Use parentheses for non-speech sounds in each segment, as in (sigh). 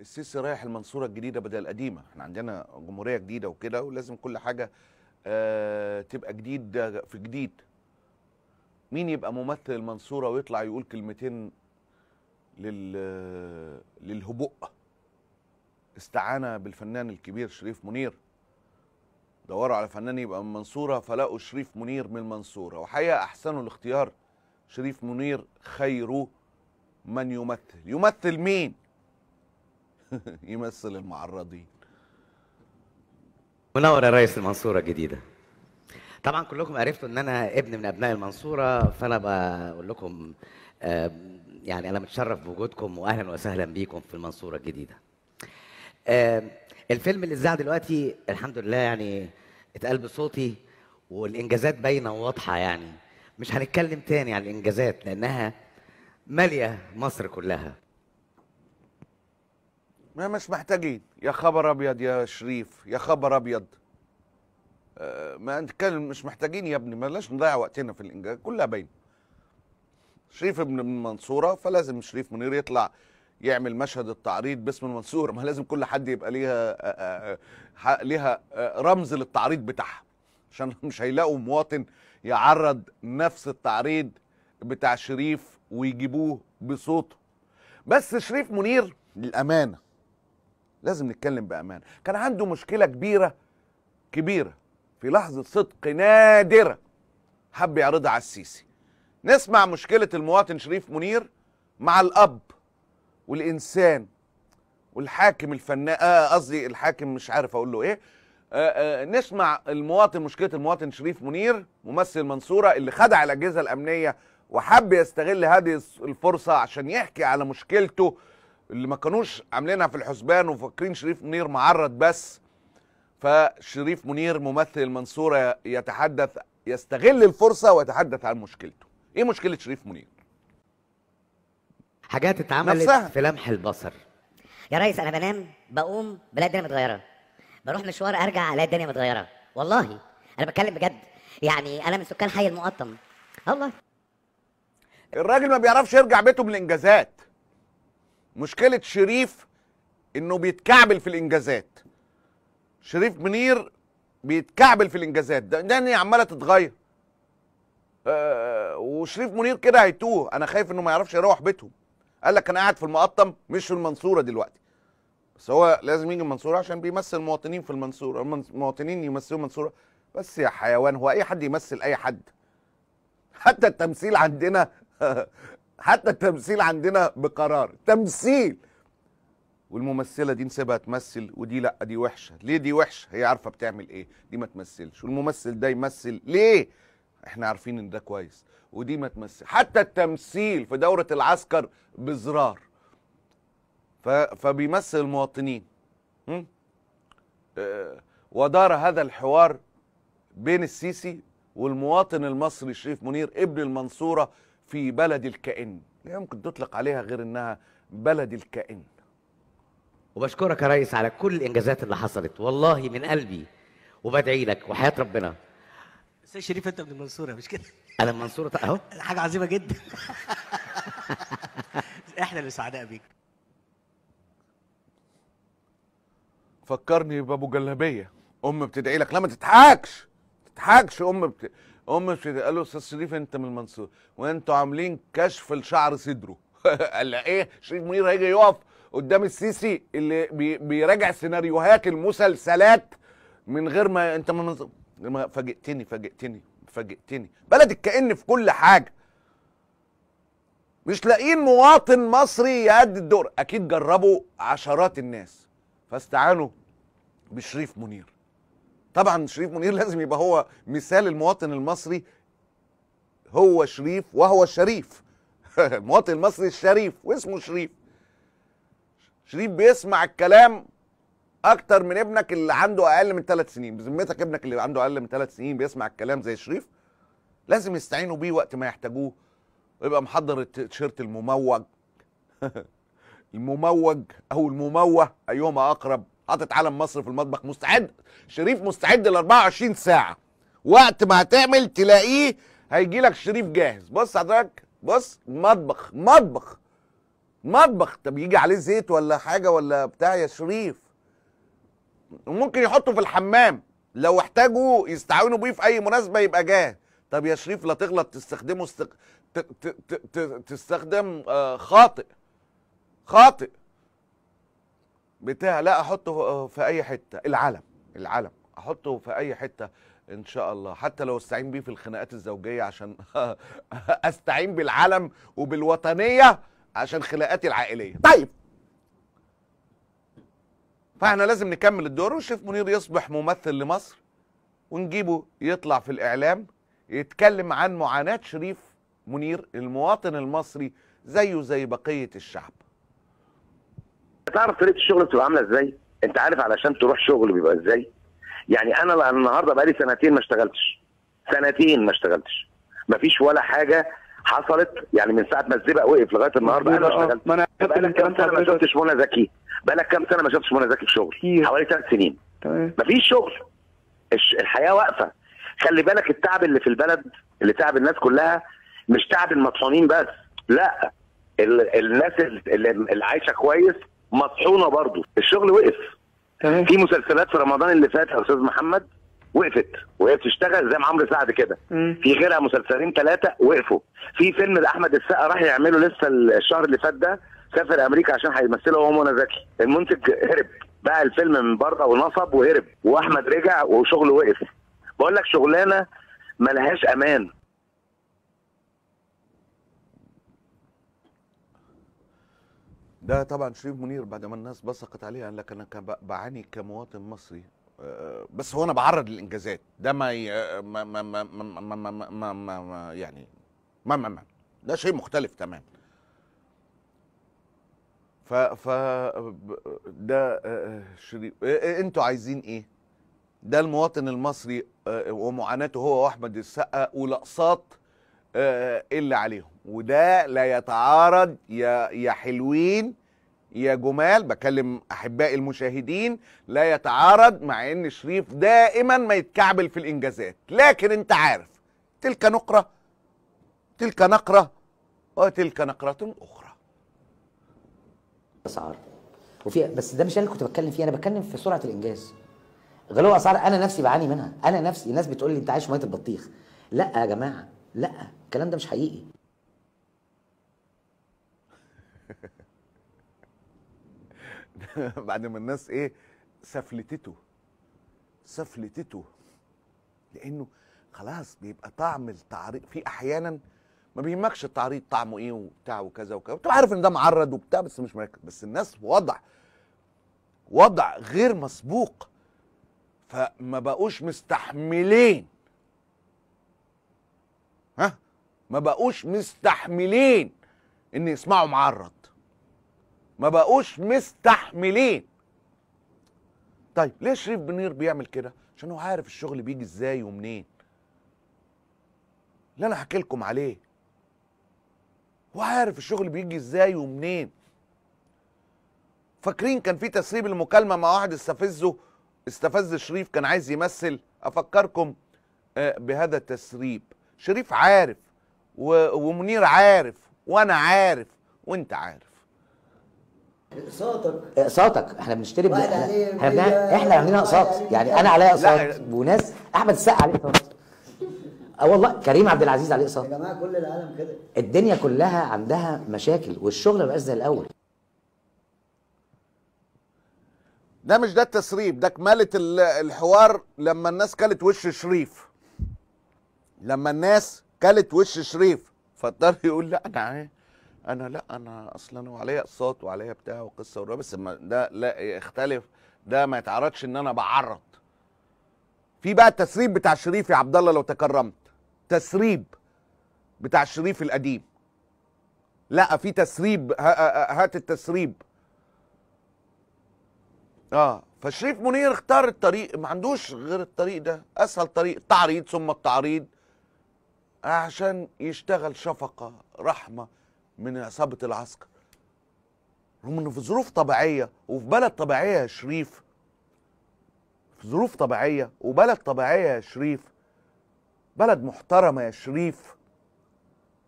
السيسي رايح المنصوره الجديده بدل القديمه احنا عندنا جمهوريه جديده وكده ولازم كل حاجه آه تبقى جديد في جديد مين يبقى ممثل المنصوره ويطلع يقول كلمتين لل للهبوء استعانة بالفنان الكبير شريف منير دوروا على فنان يبقى من المنصورة فلقوا شريف منير من المنصورة وحقيقة أحسنوا الاختيار شريف منير خير من يمثل يمثل مين (laughs) يمثل المعرضين منور يا ريس المنصوره الجديده طبعا كلكم عرفتوا ان انا ابن من ابناء المنصوره فانا بقول لكم يعني انا متشرف بوجودكم واهلا وسهلا بيكم في المنصوره الجديده الفيلم اللي اتذاع دلوقتي الحمد لله يعني اتقال بصوتي والانجازات باينه وواضحه يعني مش هنتكلم تاني عن الانجازات لانها ماليه مصر كلها ما مش محتاجين يا خبر ابيض يا شريف يا خبر ابيض آه، ما نتكلم مش محتاجين يا ابني بلاش نضيع وقتنا في الانجاز كلها باينه شريف ابن المنصوره فلازم شريف منير يطلع يعمل مشهد التعريض باسم المنصوره ما لازم كل حد يبقى ليها آه، آه، ليها رمز للتعريض بتاعها عشان (laughs) مش هيلاقوا مواطن يعرض نفس التعريض بتاع شريف ويجيبوه بصوته بس شريف منير للامانه لازم نتكلم بامان كان عنده مشكله كبيره كبيره في لحظه صدق نادره حب يعرضها على السيسي نسمع مشكله المواطن شريف منير مع الاب والانسان والحاكم الفنان آه، قصدي آه الحاكم مش عارف اقول له ايه آه آه نسمع المواطن مشكله المواطن شريف منير ممثل منصوره اللي خدع الاجهزه الامنيه وحب يستغل هذه الفرصه عشان يحكي على مشكلته اللي ما كانوش عاملينها في الحسبان وفاكرين شريف منير معرض بس فشريف منير ممثل المنصورة يتحدث يستغل الفرصة ويتحدث عن مشكلته ايه مشكلة شريف منير حاجات اتعملت نفسها. في لمح البصر يا ريس انا بنام بقوم بلاقي الدنيا متغيره بروح مشوار ارجع الاقي الدنيا متغيره والله انا بتكلم بجد يعني انا من سكان حي المقطم والله الراجل ما بيعرفش يرجع بيته من الانجازات مشكله شريف انه بيتكعبل في الانجازات شريف منير بيتكعبل في الانجازات ده لان يعني عماله تتغير أه وشريف منير كده هيتوه انا خايف انه ما يعرفش يروح بيته قال لك انا قاعد في المقطم مش في المنصوره دلوقتي بس هو لازم يجي المنصوره عشان بيمثل المواطنين في المنصوره المواطنين يمثلوا المنصوره بس يا حيوان هو اي حد يمثل اي حد حتى التمثيل عندنا (laughs) حتى التمثيل عندنا بقرار تمثيل والممثله دي نسيبها تمثل ودي لا دي وحشه ليه دي وحشه هي عارفه بتعمل ايه دي ما تمثلش والممثل ده يمثل ليه احنا عارفين ان ده كويس ودي ما تمثل حتى التمثيل في دوره العسكر بزرار ف... فبيمثل المواطنين م? أه... ودار هذا الحوار بين السيسي والمواطن المصري شريف منير ابن المنصوره في بلد الكائن لا يمكن تطلق عليها غير انها بلد الكائن وبشكرك يا ريس على كل الانجازات اللي حصلت والله من قلبي وبدعي لك وحياه ربنا استاذ شريف انت من المنصوره مش كده انا من المنصوره اهو (laughs) حاجه عظيمه جدا (laughs) احنا اللي سعداء بيك فكرني بابو جلابيه ام بتدعي لك لا ما تضحكش ما تضحكش ام بت... هم مش قال له استاذ شريف انت من المنصور وانتوا عاملين كشف لشعر صدره (laughs) قال ايه شريف منير هيجي يقف قدام السيسي اللي بي بيراجع سيناريوهات المسلسلات من غير ما انت من المنصوره ما فاجئتني فاجئتني فاجئتني بلد كأن في كل حاجه مش لاقيين مواطن مصري يأدي الدور اكيد جربوا عشرات الناس فاستعانوا بشريف منير طبعا شريف منير لازم يبقى هو مثال المواطن المصري هو شريف وهو الشريف (laughs) المواطن المصري الشريف واسمه شريف شريف بيسمع الكلام اكتر من ابنك اللي عنده اقل من ثلاث سنين بذمتك ابنك اللي عنده اقل من ثلاث سنين بيسمع الكلام زي شريف لازم يستعينوا بيه وقت ما يحتاجوه ويبقى محضر التيشيرت المموج (laughs) المموج او المموه ايهما اقرب حاطط علم مصر في المطبخ مستعد شريف مستعد ل 24 ساعه وقت ما هتعمل تلاقيه هيجي لك شريف جاهز بص حضرتك بص مطبخ مطبخ مطبخ طب يجي عليه زيت ولا حاجه ولا بتاع يا شريف ممكن يحطه في الحمام لو احتاجوا يستعينوا بيه في اي مناسبه يبقى جاهز طب يا شريف لا تغلط تستخدمه استق... ت... ت... ت... تستخدم آه، خاطئ خاطئ بتاع لا احطه في اي حته العلم العلم احطه في اي حته ان شاء الله حتى لو استعين بيه في الخناقات الزوجيه عشان (laughs) استعين بالعلم وبالوطنيه عشان خناقاتي العائليه طيب فاحنا لازم نكمل الدور ونشوف منير يصبح ممثل لمصر ونجيبه يطلع في الاعلام يتكلم عن معاناه شريف منير المواطن المصري زيه زي بقيه الشعب تعرف طريقه الشغل بتبقى عامله ازاي؟ انت عارف علشان تروح شغل بيبقى ازاي؟ يعني انا النهارده بقالي سنتين ما اشتغلتش سنتين ما اشتغلتش ما فيش ولا حاجه حصلت يعني من ساعه ما الزبق وقف لغايه النهارده انا ما آه، اشتغلتش ما انا بقالك كام سنه ما شفتش منى زكي بقالك كام سنه ما شفتش منى زكي في شغل حوالي ثلاث سنين تمام ما فيش شغل الحياه واقفه خلي بالك التعب اللي في البلد اللي تعب الناس كلها مش تعب المطحونين بس لا الناس اللي عايشه كويس مطحونه برضه الشغل وقف تمام في مسلسلات في رمضان اللي فات يا استاذ محمد وقفت وهي بتشتغل زي ما عمرو سعد كده في غيرها مسلسلين ثلاثه وقفوا في فيلم لاحمد السقا راح يعمله لسه الشهر اللي فات ده سافر امريكا عشان هيمثله هو منى زكي المنتج هرب باع الفيلم من بره ونصب وهرب واحمد رجع وشغله وقف بقول لك شغلانه ملهاش امان ده طبعا شريف منير بعد ما الناس بصقت عليه قال لك انا بعاني كمواطن مصري بس هو انا بعرض للانجازات ده ما ما ما ما ما ما, يعني ما ما ما ده شيء مختلف تماما ف ف ده شريف انتوا عايزين ايه؟ ده المواطن المصري ومعاناته هو واحمد السقا والاقساط اللي عليهم وده لا يتعارض يا يا حلوين يا جمال بكلم احبائي المشاهدين لا يتعارض مع ان شريف دائما ما يتكعبل في الانجازات لكن انت عارف تلك نقره تلك نقره وتلك نقره اخرى اسعار وفي بس ده مش انا اللي كنت بتكلم فيه انا بتكلم في سرعه الانجاز غلو اسعار انا نفسي بعاني منها انا نفسي الناس بتقول لي انت عايش ميه البطيخ لا يا جماعه لا الكلام ده مش حقيقي (laughs) (laughs) بعد ما الناس ايه سفلتته سفلتته لانه خلاص بيبقى طعم التعريض في احيانا ما بيهمكش التعريض طعمه ايه وبتاع وكذا وكذا بتبقى عارف ان ده معرض وبتاع بس مش مركز بس الناس وضع وضع غير مسبوق فما بقوش مستحملين ها ما بقوش مستحملين ان يسمعوا معرض ما بقوش مستحملين طيب ليه شريف بنير بيعمل كده عشان هو عارف الشغل بيجي ازاي ومنين اللي انا هحكي لكم عليه هو عارف الشغل بيجي ازاي ومنين فاكرين كان في تسريب المكالمه مع واحد استفزه استفز شريف كان عايز يمثل افكركم آه، بهذا التسريب شريف عارف ومنير عارف وانا عارف وانت عارف اقساطك اقساطك احنا بنشتري بقى احنا احنا, بنا... احنا اقساط يعني انا عليا اقساط وناس احمد السقا عليه اقساط اه والله كريم عبد العزيز عليه اقساط يا جماعه كل العالم كده الدنيا كلها عندها مشاكل والشغل ما بقاش زي الاول ده مش ده التسريب ده كمالة الحوار لما الناس كلت وش شريف لما الناس كلت وش شريف فاضطر يقول لا انا انا لا انا اصلا وعليا اقساط وعليا بتاع وقصه وروايه بس ده لا يختلف ده ما يتعرضش ان انا بعرض في بقى التسريب بتاع الشريف يا عبد الله لو تكرمت تسريب بتاع الشريف القديم لا في تسريب هات التسريب اه فشريف منير اختار الطريق ما عندوش غير الطريق ده اسهل طريق التعريض ثم التعريض عشان يشتغل شفقه رحمه من عصابه العسكر رغم انه في ظروف طبيعيه وفي بلد طبيعيه يا شريف في ظروف طبيعيه وبلد طبيعيه يا شريف بلد محترمه يا شريف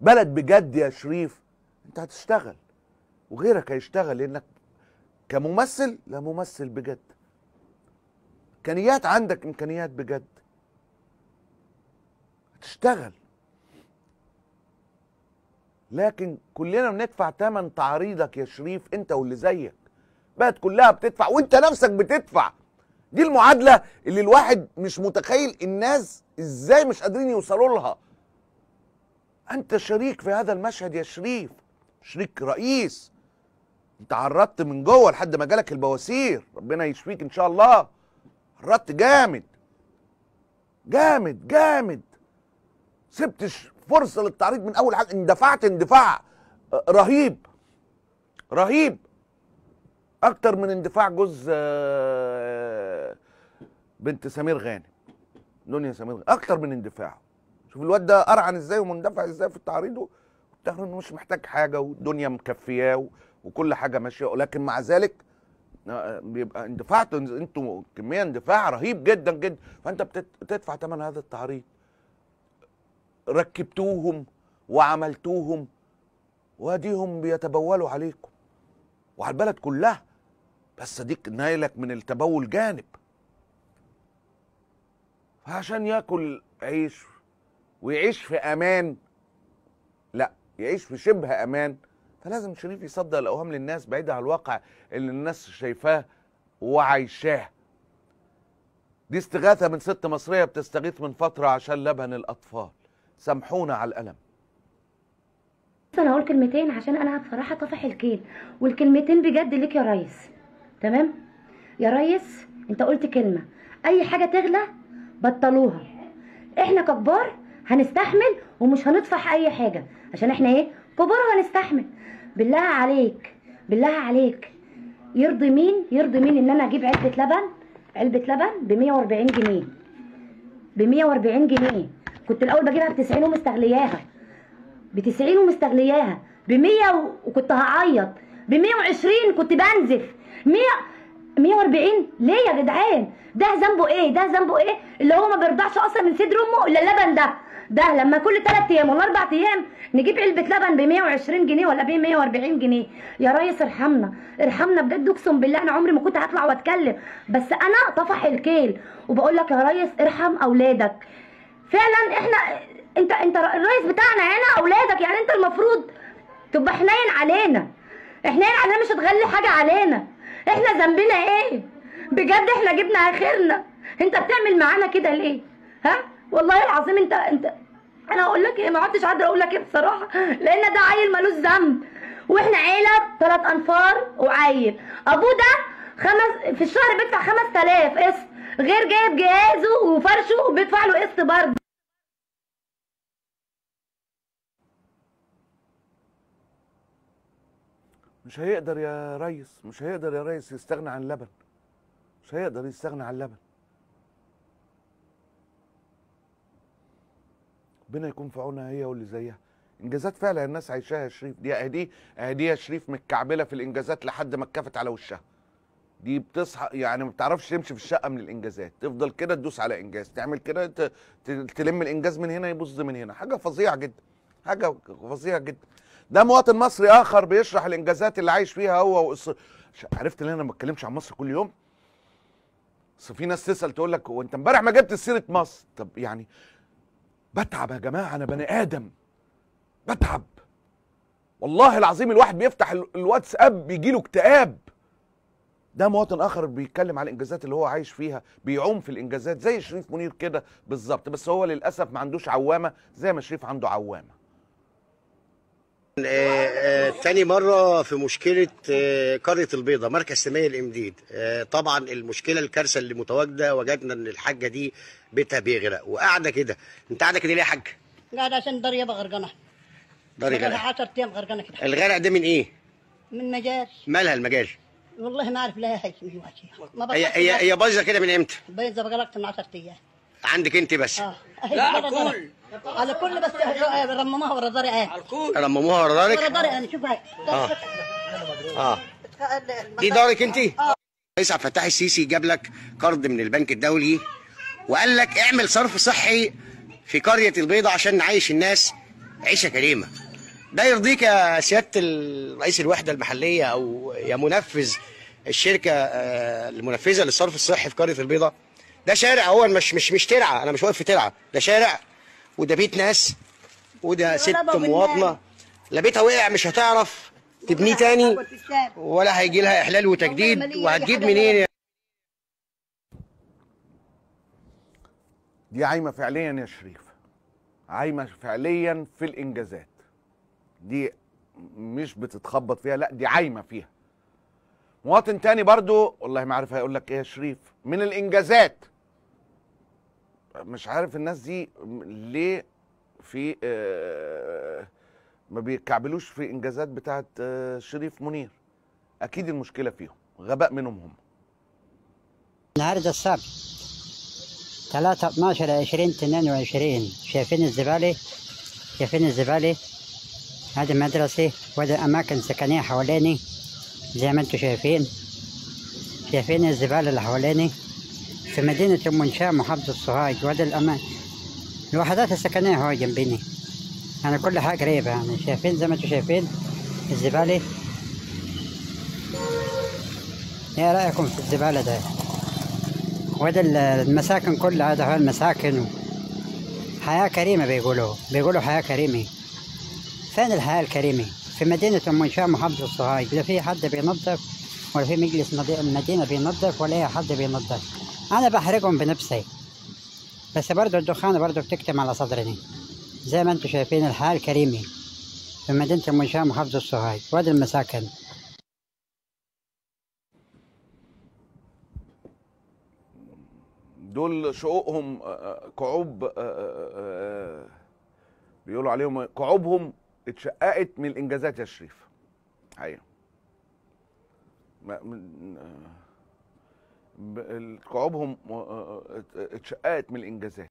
بلد بجد يا شريف انت هتشتغل وغيرك هيشتغل لانك كممثل لا ممثل بجد امكانيات عندك امكانيات بجد هتشتغل لكن كلنا بندفع ثمن تعريضك يا شريف انت واللي زيك بقت كلها بتدفع وانت نفسك بتدفع دي المعادله اللي الواحد مش متخيل الناس ازاي مش قادرين يوصلوا لها انت شريك في هذا المشهد يا شريف شريك رئيس انت عرضت من جوه لحد ما جالك البواسير ربنا يشفيك ان شاء الله عرضت جامد جامد جامد سبت فرصه للتعريض من اول حاجه اندفعت اندفاع آه، رهيب رهيب اكتر من اندفاع جوز آه، بنت سمير غانم دنيا سمير غانم اكتر من اندفاعه شوف الواد ده ارعن ازاي ومندفع ازاي في تعريضه والتعريض انه مش محتاج حاجه والدنيا مكفياه وكل حاجه ماشيه ولكن مع ذلك آه، بيبقى اندفاعته انتوا كميه اندفاع رهيب جدا جدا فانت بتدفع ثمن هذا التعريض ركبتوهم وعملتوهم واديهم بيتبولوا عليكم وعلى البلد كلها بس ديك نايلك من التبول جانب فعشان ياكل عيش ويعيش في امان لا يعيش في شبه امان فلازم شريف يصدق الاوهام للناس بعيده عن الواقع اللي الناس شايفاه وعايشاه دي استغاثه من ست مصريه بتستغيث من فتره عشان لبن الاطفال سامحونا على الألم انا هقول كلمتين عشان انا بصراحه طفح الكيل والكلمتين بجد ليك يا ريس تمام يا ريس انت قلت كلمه اي حاجه تغلى بطلوها احنا ككبار هنستحمل ومش هنطفح اي حاجه عشان احنا ايه كبار هنستحمل بالله عليك بالله عليك يرضي مين يرضي مين ان انا اجيب علبه لبن علبه لبن ب 140 جنيه ب 140 جنيه كنت الاول بجيبها ب 90 ومستغلياها ب 90 ومستغلياها ب 100 وكنت هعيط ب 120 كنت بنزف 100 140 ليه يا جدعان ده ذنبه ايه ده ذنبه ايه اللي هو ما بيرضعش اصلا من صدر امه الا اللبن ده ده لما كل ثلاث ايام ولا اربع ايام نجيب علبه لبن ب 120 جنيه ولا ب 140 جنيه يا ريس ارحمنا ارحمنا بجد اقسم بالله انا عمري ما كنت هطلع واتكلم بس انا طفح الكيل وبقول لك يا ريس ارحم اولادك فعلا احنا انت انت الرئيس بتاعنا هنا اولادك يعني انت المفروض تبقى حنين علينا حنين علينا مش هتغلي حاجه علينا احنا ذنبنا ايه بجد احنا جبنا اخرنا انت بتعمل معانا كده ليه ها والله العظيم انت انت انا هقول لك ايه ما عدتش قادر اقول لك ايه بصراحه لان ده عيل ملوش ذنب واحنا عيله ثلاث انفار وعيل ابوه ده خمس في الشهر بيدفع 5000 قسط غير جايب جهازه وفرشه وبيدفع له قسط برضه مش هيقدر يا ريس مش هيقدر يا ريس يستغنى عن اللبن مش هيقدر يستغنى عن اللبن ربنا يكون في عونها هي واللي زيها انجازات فعلا الناس عايشاها يا شريف دي اهديه اهديه يا شريف متكعبله في الانجازات لحد ما اتكفت على وشها دي بتصحى يعني ما بتعرفش تمشي في الشقه من الانجازات تفضل كده تدوس على انجاز تعمل كده تلم الانجاز من هنا يبص من هنا حاجه فظيعه جدا حاجه فظيعه جدا ده مواطن مصري اخر بيشرح الانجازات اللي عايش فيها هو وإصر... عرفت ان انا ما بتكلمش عن مصر كل يوم بس في ناس تسال تقول لك وانت امبارح ما جبت سيره مصر طب يعني بتعب يا جماعه انا بني ادم بتعب والله العظيم الواحد بيفتح الواتساب بيجيله له اكتئاب ده مواطن اخر بيتكلم على الانجازات اللي هو عايش فيها بيعوم في الانجازات زي شريف منير كده بالظبط بس هو للاسف ما عندوش عوامه زي ما شريف عنده عوامه آه، آه، تاني مرة في مشكلة آه، قرية البيضة مركز سمية الإمديد طبعا المشكلة الكارثة اللي متواجدة وجدنا إن الحاجة دي بيتها بيغرق وقاعدة كده أنت قاعدة كده ليه يا حاج؟ قاعدة عشان دارية غرقانة دارية غرقانة 10 أيام غرقانة كده الغرق ده من إيه؟ من مجاري مالها المجاري؟ والله ما اعرف لها حاجه من وجهي ما هي هي هي بايظه كده من امتى؟ بايظه بقالك من 10 ايام عندك انت بس اه لا الكل على كل بس آه، رمموها ورا داري اه على الكل رمموها ورا دارك ورا داري انا آه، شوفها اه اه دي آه. إيه دارك انت؟ اه اسعد عبد الفتاح السيسي جاب لك قرض من البنك الدولي وقال لك اعمل صرف صحي في قريه البيضه عشان نعيش الناس عيشه كريمه ده يرضيك يا سياده رئيس الوحده المحليه او يا منفذ الشركه آه، المنفذه للصرف الصحي في قريه البيضاء ده شارع هو مش مش مش ترعه انا مش واقف في ترعه ده شارع وده بيت ناس وده ست مواطنه لا بيتها وقع مش هتعرف تبنيه تاني ولا هيجي لها احلال وتجديد وهتجيب منين دي عايمه فعليا يا شريف عايمه فعليا في الانجازات دي مش بتتخبط فيها لا دي عايمه فيها مواطن تاني برضو والله ما عارف هيقول لك ايه يا شريف من الانجازات مش عارف الناس دي ليه في آه، ما بيكعبلوش في انجازات بتاعه آه، شريف منير اكيد المشكله فيهم غباء منهم هم العرض السبت 3 12 20 22 شايفين الزباله شايفين الزباله هذه مدرسة وهذه أماكن سكنية حواليني زي ما أنتوا شايفين شايفين الزبالة اللي حواليني في مدينة أم منشاة محافظة سوهاج وهذه الأماكن الوحدات السكنية هو جنبيني أنا يعني كل حاجة قريبة يعني شايفين زي ما أنتوا شايفين الزبالة ايه رأيكم في الزبالة ده وده المساكن كلها هذا هو المساكن حياة كريمة بيقولوا بيقولوا حياة كريمة فين الحياة الكريمي في مدينة أم منشاة محافظة الصهايج لا في حد بينظف ولا في مجلس المدينة بينظف ولا أي حد بينظف أنا بحرقهم بنفسي بس برضه الدخان برضه بتكتم على صدرنا زي ما انتم شايفين الحياة الكريمي في مدينة أم منشاة محافظة الصهايج وادي المساكن دول شقوقهم آه، آه، كعوب آه، بيقولوا عليهم كعوبهم اتشققت من الانجازات يا شريف ايوه كعوبهم آه، آه، آه، اتشققت من الانجازات